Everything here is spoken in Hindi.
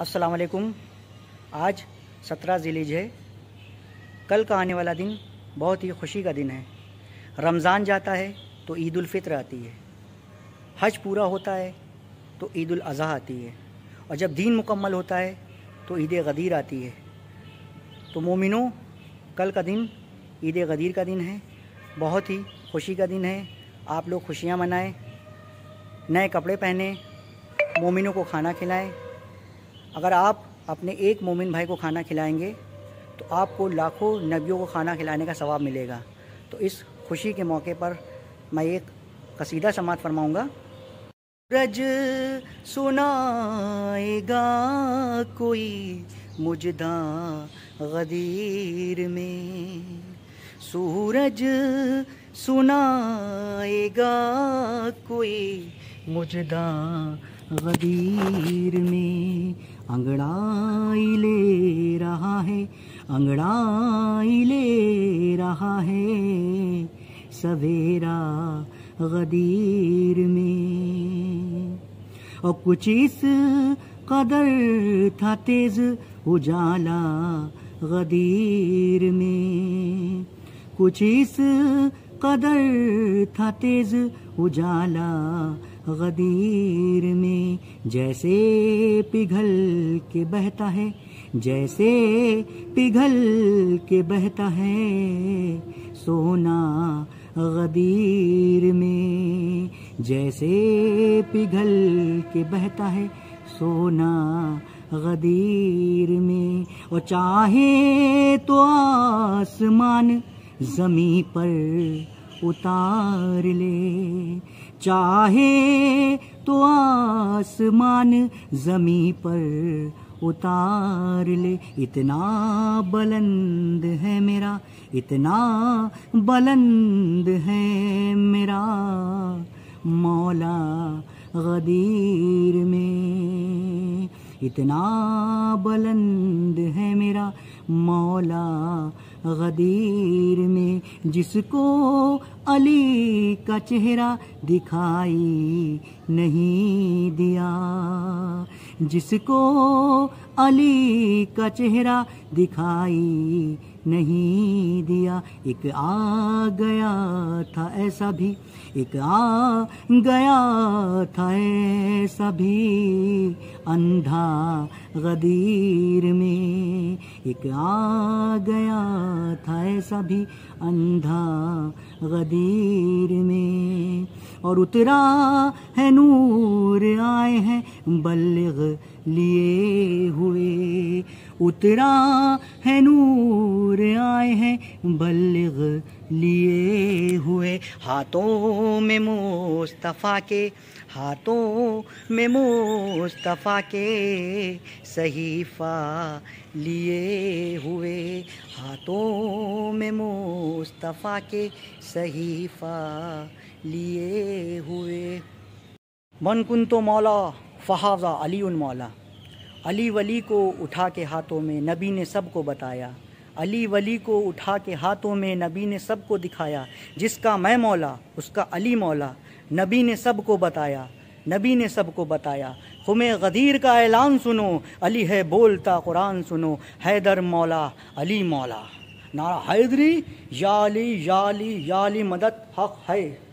अस्सलाम वालेकुम आज सत्रह जिलीज है कल का आने वाला दिन बहुत ही खुशी का दिन है रमज़ान जाता है तो फितर आती है हज पूरा होता है तो ईद अज़ी आती है और जब दीन मुकम्मल होता है तो ईद गदीर आती है तो मोमिनों कल का दिन ईद गदीर का दिन है बहुत ही खुशी का दिन है आप लोग खुशियाँ मनाएं नए कपड़े पहने मोमिनों को खाना खिलाएं अगर आप अपने एक मोमिन भाई को खाना खिलाएंगे तो आपको लाखों नबियों को खाना खिलाने का सवाब मिलेगा तो इस खुशी के मौके पर मैं एक कसीदा समात फरमाऊँगा रज सुनाएगा कोई मुजदा गदीर में सूरज सुनाएगा कोई मुजदा गदीर में अंगड़ाई ले रहा है अंगड़ाई ले रहा है सवेरा गदीर में और कुछ इस कदर था तेज उजाला गदीर में कुछ इस कदर था तेज उजाला गदीर में जैसे पिघल के बहता है जैसे पिघल के बहता है सोना गदीर में जैसे पिघल के बहता है सोना गदीर में और चाहे तो आसमान जमी पर उतार ले चाहे तो आसमान जमी पर उतार ले इतना बुलंद है मेरा इतना बुलंद है मेरा मौला गदीर में इतना बुलंद है मेरा मौला गदीर में जिसको अली का चेहरा दिखाई नहीं जिसको अली का चेहरा दिखाई नहीं दिया एक आ गया था ऐसा भी एक आ गया था ऐसा भी अंधा गदीर में एक आ गया था ऐसा भी अंधा गदीर में और उतरा है नूर आए हैं बल्लग लिए हुए उतरा है नूर आए हैं बल्लग लिए हुए हाथों में मुस्तफ़ा के हाथों में मुस्तफ़ा के सहीफ़ा लिए हुए हाथों में मुस्तफ़ा के सहीफ़ा लिए हुए मन तो मौला फ़हाज़ा अली मौला अली वली को उठा के हाथों में नबी ने सब को बताया अली वली को उठा के हाथों में नबी ने सब को दिखाया जिसका मैं मौला उसका अली मौला नबी ने सब को बताया नबी ने सब को बताया खुम गदीर का ऐलान सुनो अली है बोलता कुरान सुनो हैदर मौला अली मौला नारा हैदरी याली याली याली मदद हक है